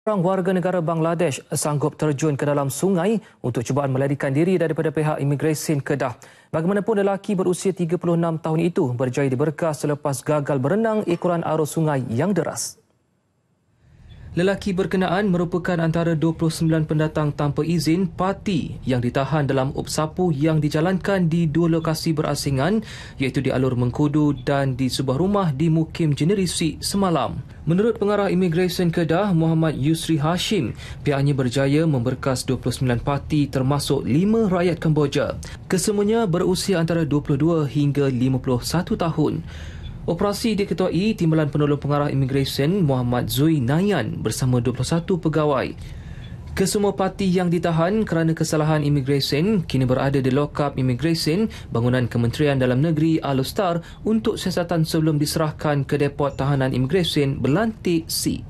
Seorang warga negara Bangladesh sanggup terjun ke dalam sungai untuk cubaan melarikan diri daripada pihak imigresen Kedah. Bagaimanapun lelaki berusia 36 tahun itu berjaya diberkas selepas gagal berenang ikuran arus sungai yang deras. Lelaki berkenaan merupakan antara 29 pendatang tanpa izin parti yang ditahan dalam upsapu yang dijalankan di dua lokasi berasingan iaitu di Alur Mengkudu dan di sebuah rumah di Mukim Jenerisi semalam. Menurut pengarah Immigration Kedah, Muhammad Yusri Hashim, pihaknya berjaya memberkas 29 parti termasuk 5 rakyat Kemboja. Kesemuanya berusia antara 22 hingga 51 tahun. Operasi diketuai Timbalan Penolong Pengarah Immigration Muhammad Zui Nayan bersama 21 pegawai. Kesemua parti yang ditahan kerana kesalahan imigresen kini berada di lokap imigresen bangunan Kementerian Dalam Negeri Alustar untuk siasatan sebelum diserahkan ke depot tahanan imigresen Belantik C.